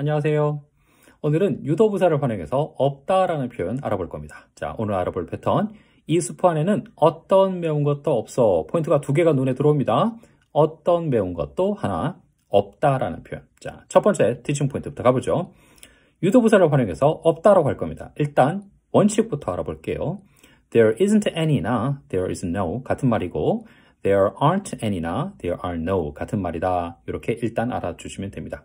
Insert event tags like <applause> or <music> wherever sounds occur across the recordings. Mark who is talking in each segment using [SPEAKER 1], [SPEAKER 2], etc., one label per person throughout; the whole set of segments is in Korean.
[SPEAKER 1] 안녕하세요. 오늘은 유도부사를 활용해서 없다라는 표현 알아볼 겁니다. 자, 오늘 알아볼 패턴. 이 수프 안에는 어떤 매운 것도 없어. 포인트가 두 개가 눈에 들어옵니다. 어떤 매운 것도 하나 없다라는 표현. 자, 첫 번째 티칭 포인트부터 가보죠. 유도부사를 활용해서 없다라고 할 겁니다. 일단 원칙부터 알아볼게요. There isn't any나 there is no 같은 말이고 there aren't any나 there are no 같은 말이다. 이렇게 일단 알아주시면 됩니다.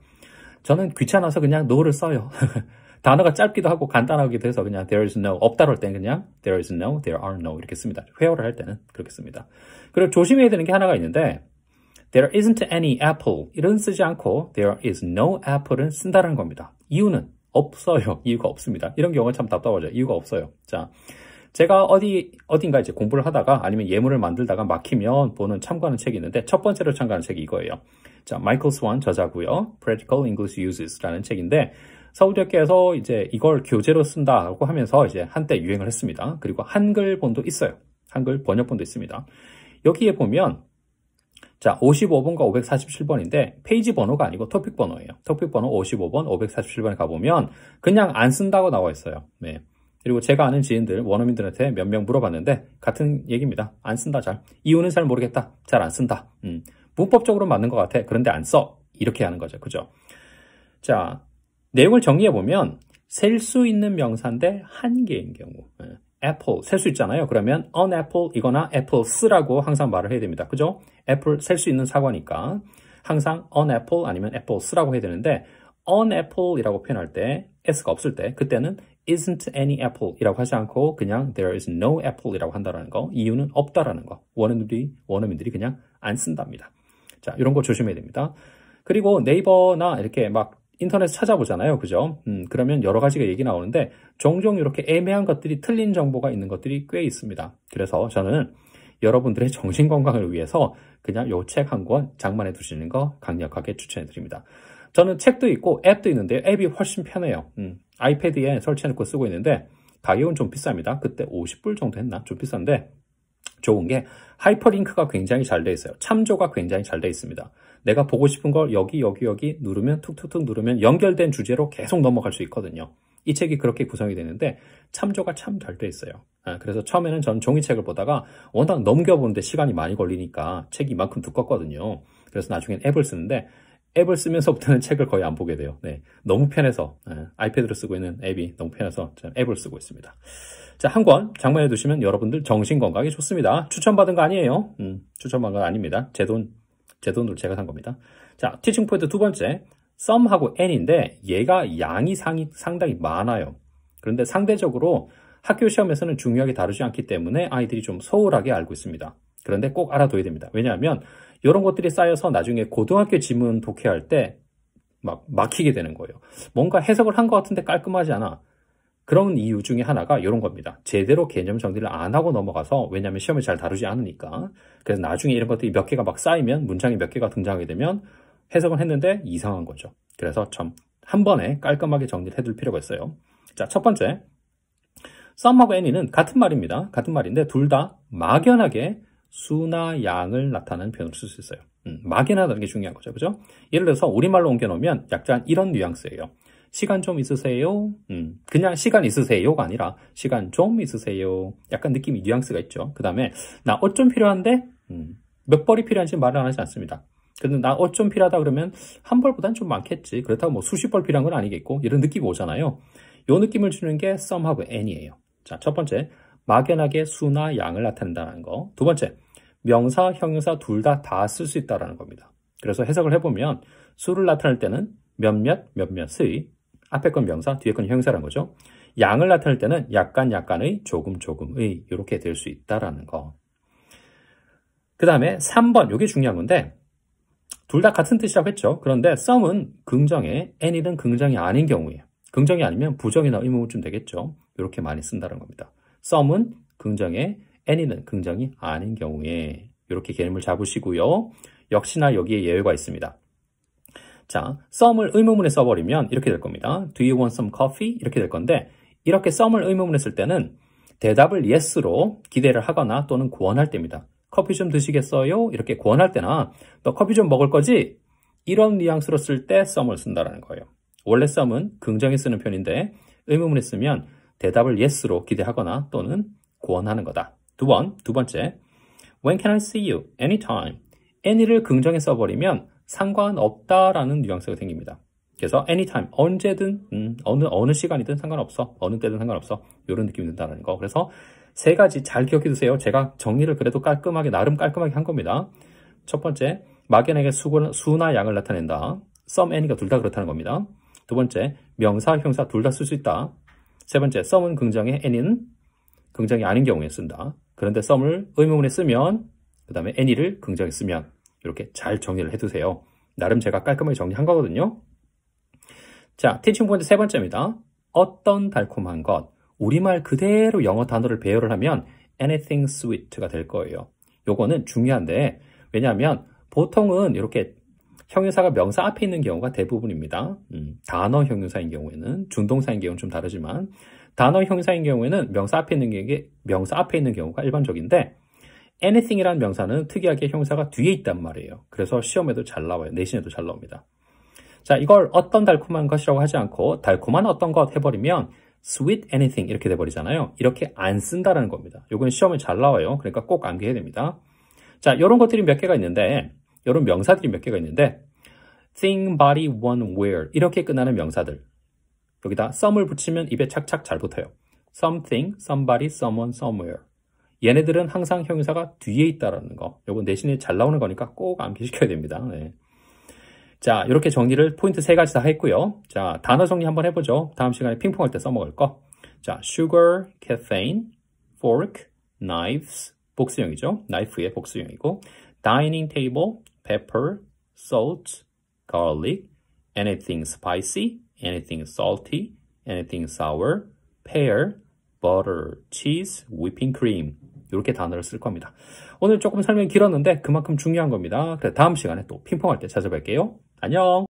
[SPEAKER 1] 저는 귀찮아서 그냥 no를 써요. <laughs> 단어가 짧기도 하고 간단하기도 해서 그냥 there is no, 없다로 할때 그냥 there is no, there are no 이렇게 씁니다. 회화를 할 때는 그렇게 씁니다. 그리고 조심해야 되는 게 하나가 있는데 there isn't any apple 이런 쓰지 않고 there is no apple은 쓴다는 겁니다. 이유는 없어요. <laughs> 이유가 없습니다. 이런 경우는 참 답답하죠. 이유가 없어요. 자, 제가 어디 어딘가 이제 공부를 하다가 아니면 예문을 만들다가 막히면 보는 참고하는 책이 있는데 첫 번째로 참고하는 책이 이거예요. 자, 마이클 스완 저자고요. Practical English Uses라는 책인데 서울대학교에서 이제 이걸 교재로 쓴다고 하면서 이제 한때 유행을 했습니다. 그리고 한글본도 있어요. 한글 번역본도 있습니다. 여기에 보면 자, 55번과 547번인데 페이지 번호가 아니고 토픽 번호예요. 토픽 번호 55번, 547번에 가보면 그냥 안 쓴다고 나와 있어요. 네. 그리고 제가 아는 지인들, 원어민들한테 몇 명 물어봤는데 같은 얘기입니다. 안 쓴다, 잘. 이유는 잘 모르겠다. 잘 안 쓴다. 음. 문법적으로 맞는 것 같아. 그런데 안 써. 이렇게 하는 거죠. 그죠? 자, 내용을 정리해 보면 셀 수 있는 명사인데 한 개인 경우. 애플 예, 셀수 있잖아요. 그러면 an apple 이거나 apples라고 항상 말을 해야 됩니다. 그죠? 애플 셀 수 있는 사과니까 항상 an apple 아니면 apples라고 해야 되는데 an apple이라고 표현할 때 s가 없을 때 그때는 isn't any apple이라고 하지 않고 그냥 there is no apple이라고 한다라는 거 이유는 없다라는 거 원어민들이 원어민들이 그냥 안 쓴답니다. 자, 이런 거 조심해야 됩니다. 그리고 네이버나 이렇게 막 인터넷 찾아보잖아요. 그죠? 음, 그러면 여러 가지가 얘기 나오는데 종종 이렇게 애매한 것들이 틀린 정보가 있는 것들이 꽤 있습니다. 그래서 저는 여러분들의 정신 건강을 위해서 그냥 요 책 한 권 장만해 두시는 거 강력하게 추천해 드립니다. 저는 책도 있고 앱도 있는데 앱이 훨씬 편해요. 음, 아이패드에 설치해놓고 쓰고 있는데 가격은 좀 비쌉니다. 그때 50불 정도 했나? 좀 비싼데 좋은 게 하이퍼링크가 굉장히 잘 돼 있어요. 참조가 굉장히 잘 돼 있습니다. 내가 보고 싶은 걸 여기 여기 여기 누르면 툭툭툭 누르면 연결된 주제로 계속 넘어갈 수 있거든요. 이 책이 그렇게 구성이 되는데 참조가 참 잘 돼 있어요. 아, 그래서 처음에는 전 종이책을 보다가 워낙 넘겨보는데 시간이 많이 걸리니까 책이 이만큼 두껍거든요. 그래서 나중엔 앱을 쓰는데 앱을 쓰면서부터는 <laughs> 책을 거의 안 보게 돼요. 네, 너무 편해서 네, 아이패드로 쓰고 있는 앱이 너무 편해서 앱을 쓰고 있습니다. 자, 한 권 장만해 두시면 여러분들 정신 건강에 좋습니다. 추천받은 거 아니에요. 음, 추천받은 거 아닙니다. 제 돈, 제 돈으로 제가 산 겁니다. 자, 티칭 포인트 두 번째, 썸하고 n인데 얘가 양이 상이, 상당히 많아요. 그런데 상대적으로 학교 시험에서는 중요하게 다루지 않기 때문에 아이들이 좀 소홀하게 알고 있습니다. 그런데 꼭 알아둬야 됩니다. 왜냐하면 이런 것들이 쌓여서 나중에 고등학교 지문 독해할 때 막 막히게 되는 거예요. 뭔가 해석을 한 것 같은데 깔끔하지 않아. 그런 이유 중에 하나가 이런 겁니다. 제대로 개념 정리를 안 하고 넘어가서 왜냐하면 시험을 잘 다루지 않으니까 그래서 나중에 이런 것들이 몇 개가 막 쌓이면 문장이 몇 개가 등장하게 되면 해석을 했는데 이상한 거죠. 그래서 참 한 번에 깔끔하게 정리를 해둘 필요가 있어요. 자, 첫 번째 썸하고 애니는 같은 말입니다. 같은 말인데 둘 다 막연하게 수나 양을 나타내는 표현을 쓸 수 있어요. 음, 막연하다는 게 중요한 거죠. 그죠? 예를 들어서 우리말로 옮겨놓으면 약간 이런 뉘앙스예요. 시간 좀 있으세요? 음, 그냥 시간 있으세요가 아니라 시간 좀 있으세요. 약간 느낌이 뉘앙스가 있죠. 그 다음에 나 어쩜 필요한데 음, 몇 벌이 필요한지 말을 안 하지 않습니다. 근데 나 어쩜 필요하다 그러면 한 벌보단 좀 많겠지. 그렇다고 뭐 수십 벌 필요한 건 아니겠고 이런 느낌이 오잖아요. 요 느낌을 주는 게 some하고 any예요. 자, 첫 번째 막연하게 수나 양을 나타낸다는 거. 두 번째 명사, 형용사 둘 다 다 쓸 수 있다라는 겁니다. 그래서 해석을 해보면 수를 나타낼 때는 몇몇, 몇몇의 앞에 건 명사, 뒤에 건 형용사라는 거죠. 양을 나타낼 때는 약간, 약간의, 조금, 조금의 이렇게 될 수 있다라는 거. 그 다음에 3번, 이게 중요한 건데 둘 다 같은 뜻이라고 했죠. 그런데 some은 긍정에, any는 긍정이 아닌 경우에 긍정이 아니면 부정이나 의문문좀 되겠죠. 이렇게 많이 쓴다는 겁니다. some은 긍정에, n이는 긍정이 아닌 경우에 이렇게 개념을 잡으시고요. 역시나 여기에 예외가 있습니다. 자, some을 의문문에 써버리면 이렇게 될 겁니다. Do you want some coffee? 이렇게 될 건데 이렇게 some을 의문문에 쓸 때는 대답을 yes로 기대를 하거나 또는 구원할 때입니다. 커피 좀 드시겠어요? 이렇게 구원할 때나 너 커피 좀 먹을 거지? 이런 뉘앙스로 쓸때 some을 쓴다라는 거예요. 원래 some은 긍정에 쓰는 편인데 의문문에 쓰면 대답을 yes로 기대하거나 또는 구원하는 거다. 두 번, 두 번째. When can I see you? Anytime. any를 긍정에 써버리면 상관없다라는 뉘앙스가 생깁니다. 그래서 anytime, 언제든, 음, 어느, 어느 시간이든 상관없어. 어느 때든 상관없어. 이런 느낌이 든다는 거. 그래서 세 가지 잘 기억해 두세요. 제가 정리를 그래도 깔끔하게, 나름 깔끔하게 한 겁니다. 첫 번째, 막연하게 수나 양을 나타낸다. some, any가 둘 다 그렇다는 겁니다. 두 번째, 명사, 형사 둘 다 쓸 수 있다. 세 번째, some은 긍정에, any는 긍정이 아닌 경우에 쓴다. 그런데 썸을 의문문에 쓰면 그 다음에 any를 긍정에 쓰면 이렇게 잘 정리를 해두세요. 나름 제가 깔끔하게 정리한 거거든요. 자, 티칭 포인트 세 번째입니다. 어떤 달콤한 것. 우리말 그대로 영어 단어를 배열을 하면 anything sweet가 될 거예요. 요거는 중요한데 왜냐하면 보통은 이렇게 형용사가 명사 앞에 있는 경우가 대부분입니다. 음, 단어 형용사인 경우에는 중동사인 경우는 좀 다르지만 단어 형사인 경우에는 명사 앞에 있는 게 명사 앞에 있는 경우가 일반적인데 anything이라는 명사는 특이하게 형사가 뒤에 있단 말이에요. 그래서 시험에도 잘 나와요. 내신에도 잘 나옵니다. 자, 이걸 어떤 달콤한 것이라고 하지 않고 달콤한 어떤 것 해버리면 sweet anything 이렇게 돼버리잖아요. 이렇게 안 쓴다라는 겁니다. 요건 시험에 잘 나와요. 그러니까 꼭 암기해야 됩니다. 자, 이런 것들이 몇 개가 있는데 이런 명사들이 몇 개가 있는데 thing, body, one, where 이렇게 끝나는 명사들 여기다 some을 붙이면 입에 착착 잘 붙어요. something, somebody, someone, somewhere. 얘네들은 항상 형용사가 뒤에 있다라는 거. 요건 내신에 잘 나오는 거니까 꼭 암기시켜야 됩니다. 네. 자, 이렇게 정리를 포인트 세 가지 다 했고요. 자, 단어 정리 한번 해보죠. 다음 시간에 핑퐁할 때 써먹을 거. 자, sugar, caffeine, fork, knives, 복수형이죠. knife의 복수형이고, dining table, pepper, salt, garlic, anything spicy, anything salty, anything sour, pear, butter, cheese, whipping cream 이렇게 단어를 쓸 겁니다. 오늘 조금 설명이 길었는데 그만큼 중요한 겁니다. 그래 다음 시간에 또 핑퐁할 때 찾아뵐게요. 안녕!